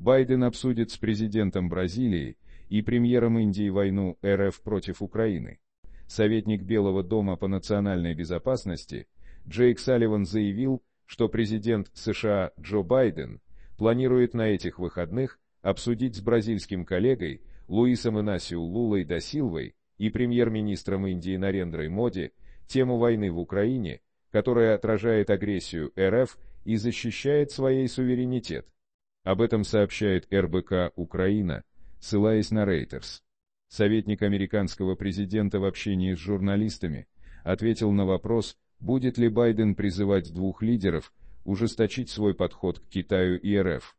Байден обсудит с президентом Бразилии и премьером Индии войну РФ против Украины. Советник Белого дома по национальной безопасности Джейк Салливан заявил, что президент США Джо Байден планирует на этих выходных обсудить с бразильским коллегой Луисом Инасио Лулой да Силвой и премьер-министром Индии Нарендрой Моди тему войны в Украине, которая отражает агрессию РФ и защищает своей суверенитет. Об этом сообщает РБК «Украина», ссылаясь на Рейтерс. Советник американского президента в общении с журналистами ответил на вопрос, будет ли Байден призывать двух лидеров ужесточить свой подход к Китаю и РФ.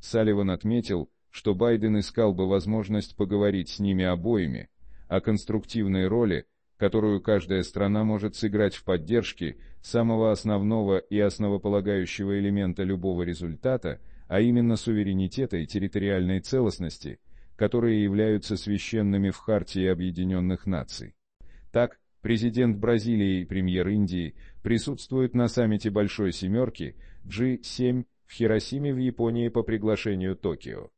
Салливан отметил, что Байден искал бы возможность поговорить с ними обоими, о конструктивной роли, которую каждая страна может сыграть в поддержке самого основного и основополагающего элемента любого результата – а именно суверенитета и территориальной целостности, которые являются священными в Хартии Объединенных Наций. Так, президент Бразилии и премьер Индии присутствуют на саммите Большой Семерки G7 в Хиросиме в Японии по приглашению Токио.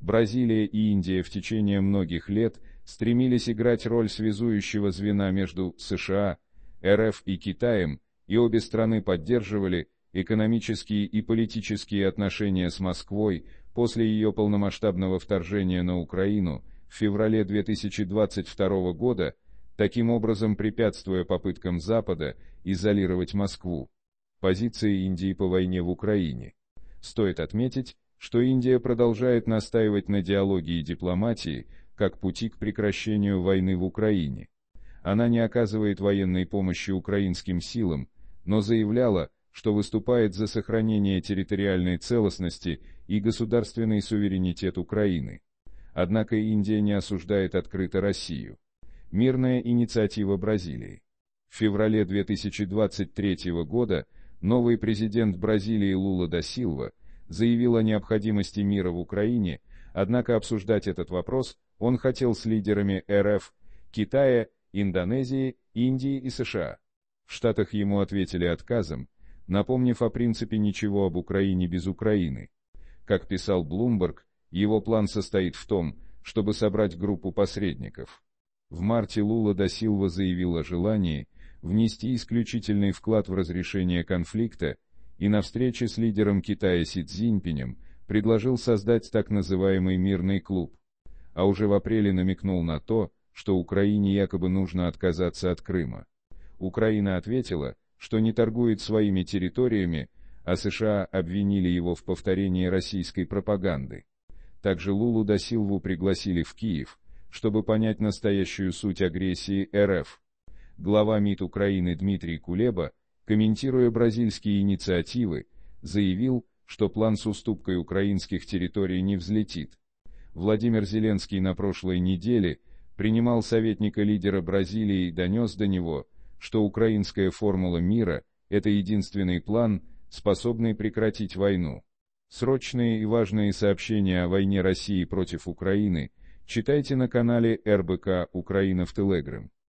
Бразилия и Индия в течение многих лет стремились играть роль связующего звена между США, РФ и Китаем, и обе страны поддерживали Экономические и политические отношения с Москвой после ее полномасштабного вторжения на Украину в феврале 2022 года, таким образом препятствуя попыткам Запада изолировать Москву. Позиции Индии по войне в Украине. Стоит отметить, что Индия продолжает настаивать на диалоге и дипломатии, как пути к прекращению войны в Украине. Она не оказывает военной помощи украинским силам, но заявляла, что выступает за сохранение территориальной целостности и государственный суверенитет Украины. Однако Индия не осуждает открыто Россию. Мирная инициатива Бразилии. В феврале 2023 года новый президент Бразилии Лула да Силва заявил о необходимости мира в Украине, однако обсуждать этот вопрос он хотел с лидерами РФ, Китая, Индонезии, Индии и США. В Штатах ему ответили отказом, напомнив о принципе «ничего об Украине без Украины». Как писал Блумберг, его план состоит в том, чтобы собрать группу посредников. В марте Лула да Силва заявил о желании внести исключительный вклад в разрешение конфликта и на встрече с лидером Китая Си Цзиньпинем предложил создать так называемый «мирный клуб», а уже в апреле намекнул на то, что Украине якобы нужно отказаться от Крыма. Украина ответила, что не торгует своими территориями, а США обвинили его в повторении российской пропаганды. Также Лулу да Силву пригласили в Киев, чтобы понять настоящую суть агрессии РФ. Глава МИД Украины Дмитрий Кулеба, комментируя бразильские инициативы, заявил, что план с уступкой украинских территорий не взлетит. Владимир Зеленский на прошлой неделе принимал советника лидера Бразилии и донес до него, что украинская формула мира – это единственный план, способный прекратить войну. Срочные и важные сообщения о войне России против Украины читайте на канале РБК «Украина в Телеграм».